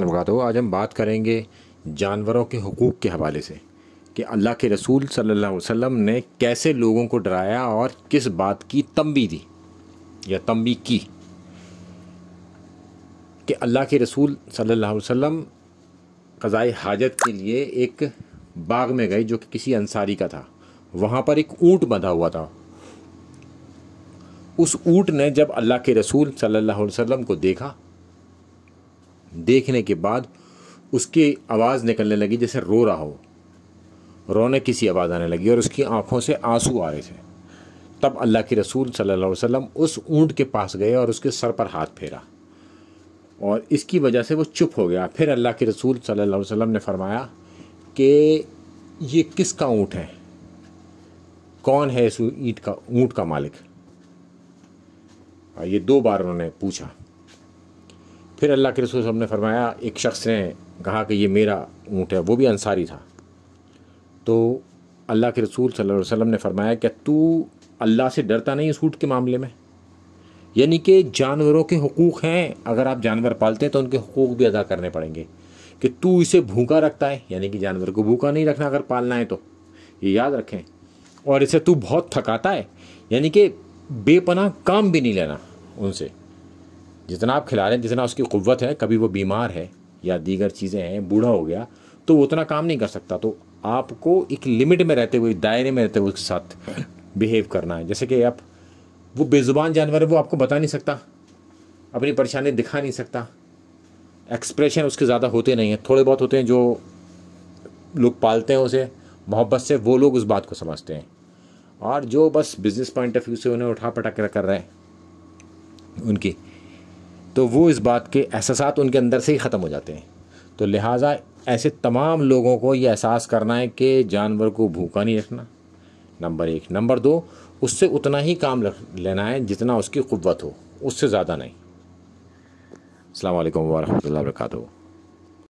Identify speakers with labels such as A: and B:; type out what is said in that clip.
A: नमगात आज हम बात करेंगे जानवरों के हकूक़ के हवाले से कि अल्लाह के रसूल सल्ला वसम ने कैसे लोगों को डराया और किस बात की तंबी दी या तंबी की कि अल्लाह के रसूल सल्ला वसम कज़ाए हाजत के लिए एक बाग में गए जो कि किसी अंसारी का था वहाँ पर एक ऊँट बंधा हुआ था उस ऊँट ने जब अल्लाह के रसूल सल्ला वसम को देखा देखने के बाद उसकी आवाज़ निकलने लगी जैसे रो रहा हो रोने की सी आवाज़ आने लगी और उसकी आंखों से आंसू आ रहे थे तब अल्लाह के रसूल सल्लल्लाहु अलैहि वसल्लम उस ऊँट के पास गए और उसके सर पर हाथ फेरा और इसकी वजह से वो चुप हो गया फिर अल्लाह के रसूल सल्लल्लाहु अलैहि वसल्लम ने फरमाया कि ये किसका ऊँट है कौन है इस ईट का ऊँट का मालिक ये दो बार उन्होंने पूछा फिर अल्लाह के रसूल सब ने फरमाया एक शख्स ने कहा कि ये मेरा ऊँट है वो भी अंसारी था तो अल्लाह के रसूल सल्लल्लाहु अलैहि वसल्लम ने फरमाया कि तू अल्लाह से डरता नहीं इस ऊँट के मामले में यानी कि जानवरों के हकूक़ हैं अगर आप जानवर पालते हैं तो उनके हकूक़ भी अदा करने पड़ेंगे कि तू इसे भूखा रखता है यानी कि जानवर को भूखा नहीं रखना अगर पालना है तो ये याद रखें और इसे तू बहुत थकाता है यानी कि बेपना काम भी नहीं लेना उनसे जितना आप खिला रहे हैं जितना उसकी क़वत है कभी वो बीमार है या दीगर चीज़ें हैं बूढ़ा हो गया तो वो उतना काम नहीं कर सकता तो आपको एक लिमिट में रहते हुए दायरे में रहते हुए उसके साथ बिहेव करना है जैसे कि आप वो बेज़ुबान जानवर है वो आपको बता नहीं सकता अपनी परेशानी दिखा नहीं सकता एक्सप्रेशन उसके ज़्यादा होते नहीं हैं थोड़े बहुत होते हैं जो लोग पालते हैं उसे मोहब्बत से वो लोग उस बात को समझते हैं और जो बस बिज़नेस पॉइंट ऑफ व्यू से उन्हें उठा पटक कर रहे हैं उनकी तो वो इस बात के एहसास उनके अंदर से ही ख़त्म हो जाते हैं तो लिहाजा ऐसे तमाम लोगों को ये एहसास करना है कि जानवर को भूखा नहीं रखना नंबर एक नंबर दो उससे उतना ही काम लेना है जितना उसकी क़वत हो उससे ज़्यादा नहीं अल्लाम वरहमल वर्का